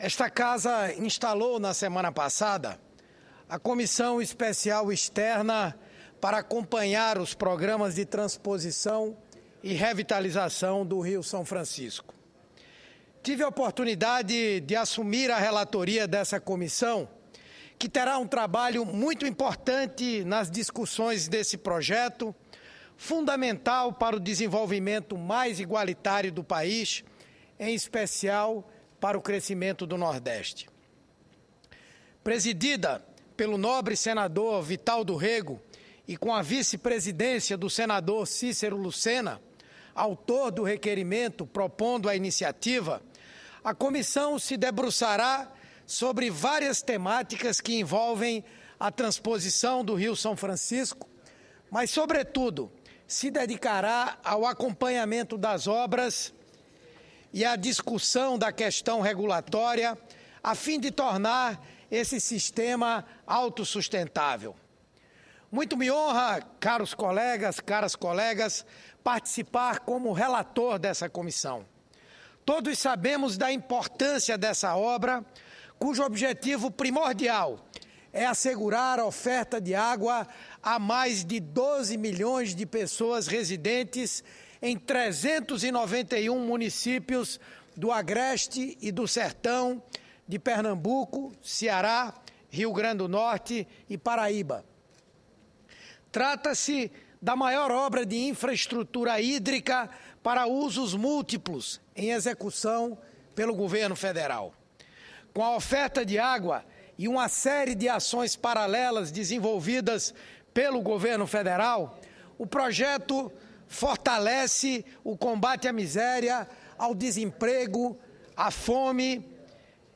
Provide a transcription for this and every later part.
Esta casa instalou na semana passada a comissão especial externa para acompanhar os programas de transposição e revitalização do Rio São Francisco. Tive a oportunidade de assumir a relatoria dessa comissão, que terá um trabalho muito importante nas discussões desse projeto, fundamental para o desenvolvimento mais igualitário do país, em especial para o crescimento do Nordeste. Presidida pelo nobre senador Vital do Rego e com a vice-presidência do senador Cícero Lucena, autor do requerimento propondo a iniciativa, a comissão se debruçará sobre várias temáticas que envolvem a transposição do Rio São Francisco, mas, sobretudo, se dedicará ao acompanhamento das obras e a discussão da questão regulatória a fim de tornar esse sistema autossustentável. Muito me honra, caros colegas, caras colegas, participar como relator dessa comissão. Todos sabemos da importância dessa obra, cujo objetivo primordial é assegurar a oferta de água a mais de 12 milhões de pessoas residentes em 391 municípios do Agreste e do Sertão de Pernambuco, Ceará, Rio Grande do Norte e Paraíba. Trata-se da maior obra de infraestrutura hídrica para usos múltiplos em execução pelo governo federal. Com a oferta de água e uma série de ações paralelas desenvolvidas pelo governo federal, o projeto fortalece o combate à miséria, ao desemprego, à fome,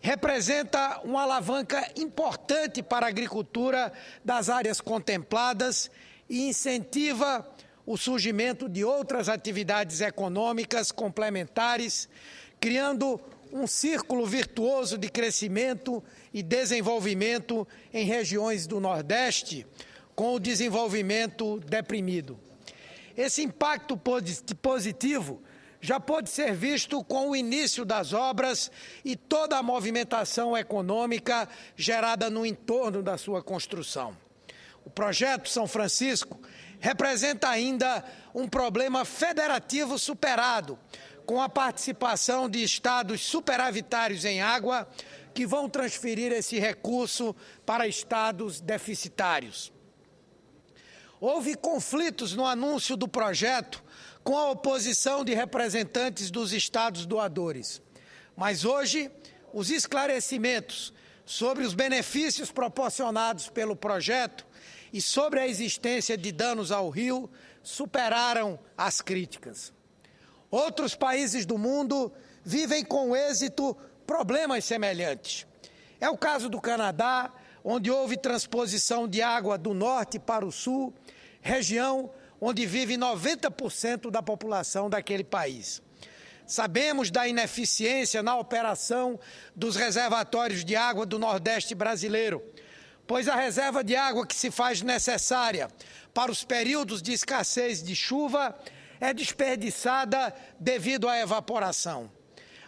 representa uma alavanca importante para a agricultura das áreas contempladas e incentiva o surgimento de outras atividades econômicas complementares, criando um círculo virtuoso de crescimento e desenvolvimento em regiões do Nordeste, com o desenvolvimento deprimido. Esse impacto positivo já pôde ser visto com o início das obras e toda a movimentação econômica gerada no entorno da sua construção. O projeto São Francisco representa ainda um problema federativo superado, com a participação de estados superavitários em água que vão transferir esse recurso para estados deficitários. Houve conflitos no anúncio do projeto com a oposição de representantes dos estados doadores. Mas hoje, os esclarecimentos sobre os benefícios proporcionados pelo projeto e sobre a existência de danos ao rio superaram as críticas. Outros países do mundo vivem com êxito problemas semelhantes. É o caso do Canadá, onde houve transposição de água do norte para o sul, região onde vive 90% da população daquele país. Sabemos da ineficiência na operação dos reservatórios de água do Nordeste brasileiro, pois a reserva de água que se faz necessária para os períodos de escassez de chuva é desperdiçada devido à evaporação.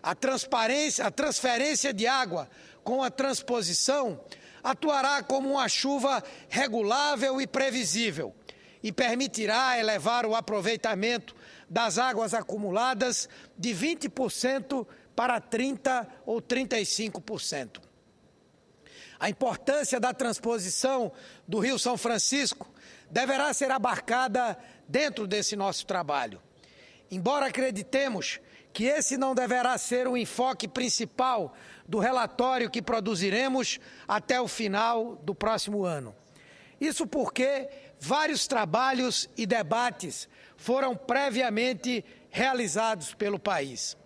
A, transparência, a transferência de água com a transposição atuará como uma chuva regulável e previsível e permitirá elevar o aproveitamento das águas acumuladas de 20% para 30% ou 35%. A importância da transposição do Rio São Francisco deverá ser abarcada dentro desse nosso trabalho. Embora acreditemos que esse não deverá ser o enfoque principal do relatório que produziremos até o final do próximo ano. Isso porque vários trabalhos e debates foram previamente realizados pelo país.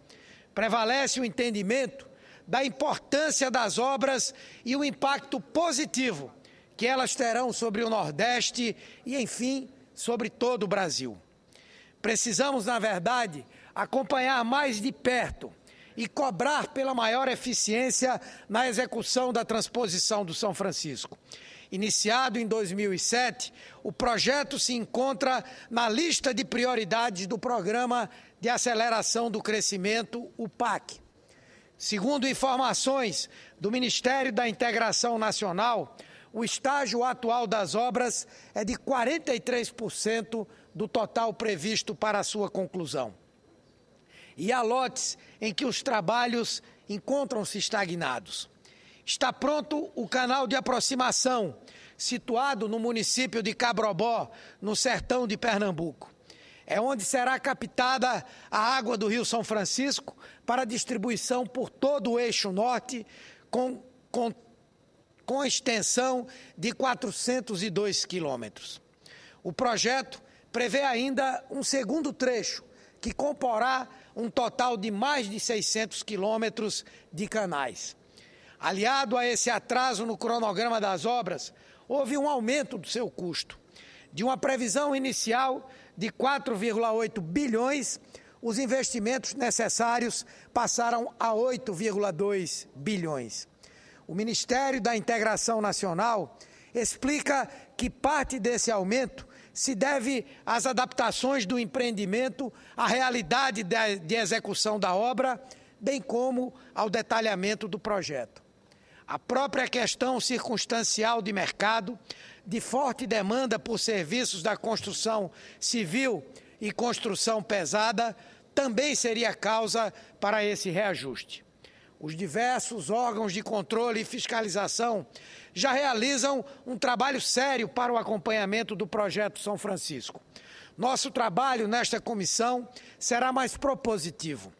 Prevalece o entendimento da importância das obras e o impacto positivo que elas terão sobre o Nordeste e, enfim, sobre todo o Brasil. Precisamos, na verdade, acompanhar mais de perto e cobrar pela maior eficiência na execução da transposição do São Francisco. Iniciado em 2007, o projeto se encontra na lista de prioridades do Programa de Aceleração do Crescimento, o PAC. Segundo informações do Ministério da Integração Nacional, o estágio atual das obras é de 43% do total previsto para a sua conclusão e há lotes em que os trabalhos encontram-se estagnados. Está pronto o canal de aproximação, situado no município de Cabrobó, no sertão de Pernambuco. É onde será captada a água do Rio São Francisco para distribuição por todo o eixo norte, com, com, com extensão de 402 quilômetros. O projeto prevê ainda um segundo trecho, que comporá um total de mais de 600 quilômetros de canais. Aliado a esse atraso no cronograma das obras, houve um aumento do seu custo. De uma previsão inicial de 4,8 bilhões, os investimentos necessários passaram a 8,2 bilhões. O Ministério da Integração Nacional explica que parte desse aumento se deve às adaptações do empreendimento à realidade de execução da obra, bem como ao detalhamento do projeto. A própria questão circunstancial de mercado, de forte demanda por serviços da construção civil e construção pesada, também seria causa para esse reajuste. Os diversos órgãos de controle e fiscalização já realizam um trabalho sério para o acompanhamento do projeto São Francisco. Nosso trabalho nesta comissão será mais propositivo.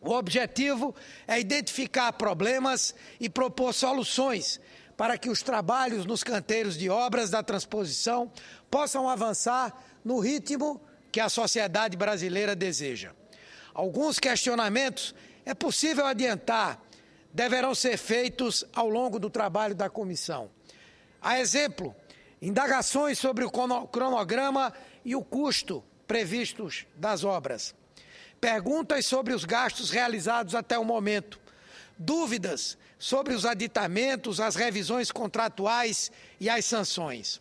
O objetivo é identificar problemas e propor soluções para que os trabalhos nos canteiros de obras da transposição possam avançar no ritmo que a sociedade brasileira deseja. Alguns questionamentos é possível adiantar, deverão ser feitos ao longo do trabalho da comissão. A exemplo, indagações sobre o cronograma e o custo previstos das obras. Perguntas sobre os gastos realizados até o momento. Dúvidas sobre os aditamentos, as revisões contratuais e as sanções.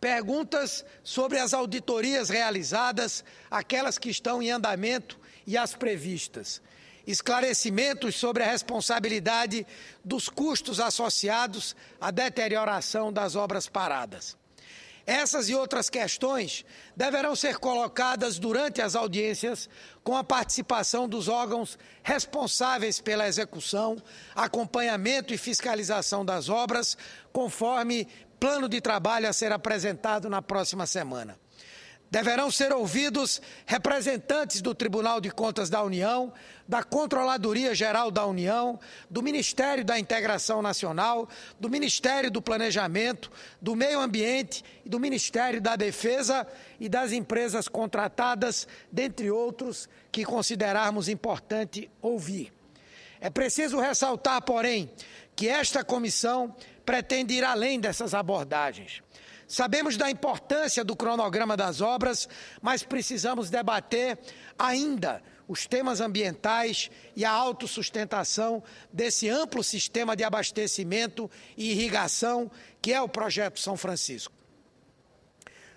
Perguntas sobre as auditorias realizadas, aquelas que estão em andamento e as previstas. Esclarecimentos sobre a responsabilidade dos custos associados à deterioração das obras paradas. Essas e outras questões deverão ser colocadas durante as audiências, com a participação dos órgãos responsáveis pela execução, acompanhamento e fiscalização das obras, conforme plano de trabalho a ser apresentado na próxima semana. Deverão ser ouvidos representantes do Tribunal de Contas da União, da Controladoria Geral da União, do Ministério da Integração Nacional, do Ministério do Planejamento, do Meio Ambiente e do Ministério da Defesa e das empresas contratadas, dentre outros que considerarmos importante ouvir. É preciso ressaltar, porém, que esta comissão pretende ir além dessas abordagens. Sabemos da importância do cronograma das obras, mas precisamos debater ainda os temas ambientais e a autossustentação desse amplo sistema de abastecimento e irrigação que é o projeto São Francisco.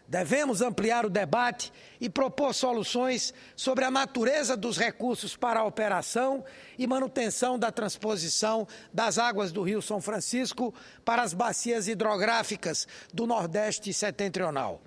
Devemos ampliar o debate e propor soluções sobre a natureza dos recursos para a operação e manutenção da transposição das águas do Rio São Francisco para as bacias hidrográficas do Nordeste Setentrional.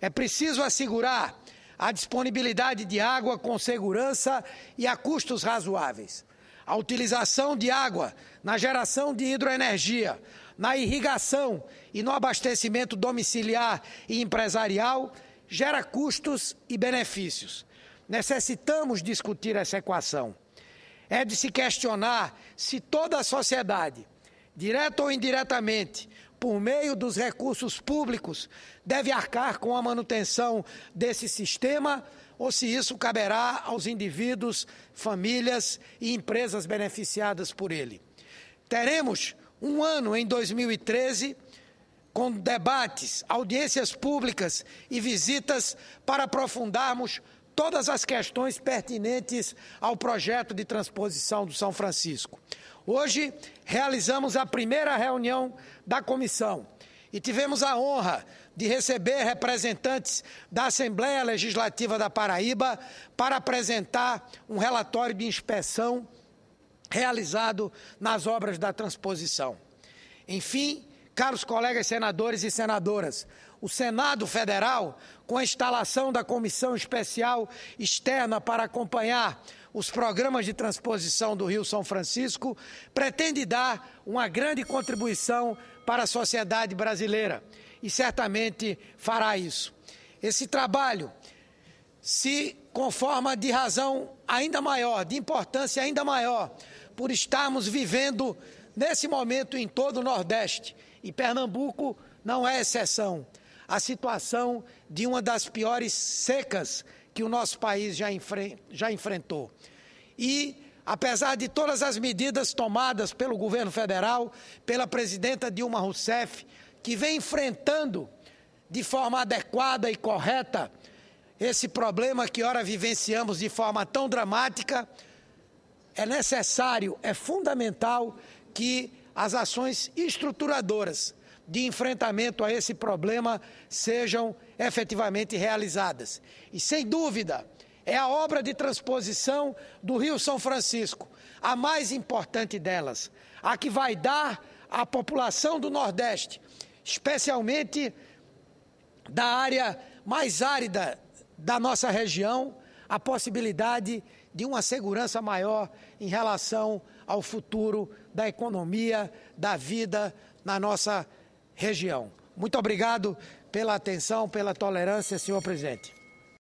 É preciso assegurar a disponibilidade de água com segurança e a custos razoáveis. A utilização de água na geração de hidroenergia, na irrigação e no abastecimento domiciliar e empresarial gera custos e benefícios. Necessitamos discutir essa equação. É de se questionar se toda a sociedade, direta ou indiretamente, por meio dos recursos públicos, deve arcar com a manutenção desse sistema ou se isso caberá aos indivíduos, famílias e empresas beneficiadas por ele. Teremos um ano em 2013 com debates, audiências públicas e visitas para aprofundarmos todas as questões pertinentes ao projeto de transposição do São Francisco. Hoje realizamos a primeira reunião da comissão e tivemos a honra de receber representantes da Assembleia Legislativa da Paraíba para apresentar um relatório de inspeção realizado nas obras da transposição. Enfim, caros colegas senadores e senadoras, o Senado Federal, com a instalação da comissão especial externa para acompanhar os programas de transposição do Rio São Francisco, pretende dar uma grande contribuição para a sociedade brasileira e certamente fará isso. Esse trabalho se conforma de razão ainda maior, de importância ainda maior, por estarmos vivendo nesse momento em todo o Nordeste. E Pernambuco não é exceção. A situação de uma das piores secas que o nosso país já, enfre já enfrentou. E, apesar de todas as medidas tomadas pelo governo federal, pela presidenta Dilma Rousseff, que vem enfrentando de forma adequada e correta esse problema que ora vivenciamos de forma tão dramática, é necessário, é fundamental que as ações estruturadoras de enfrentamento a esse problema sejam efetivamente realizadas. E sem dúvida, é a obra de transposição do Rio São Francisco, a mais importante delas, a que vai dar à população do Nordeste, especialmente da área mais árida da nossa região, a possibilidade de de uma segurança maior em relação ao futuro da economia, da vida na nossa região. Muito obrigado pela atenção, pela tolerância, senhor presidente.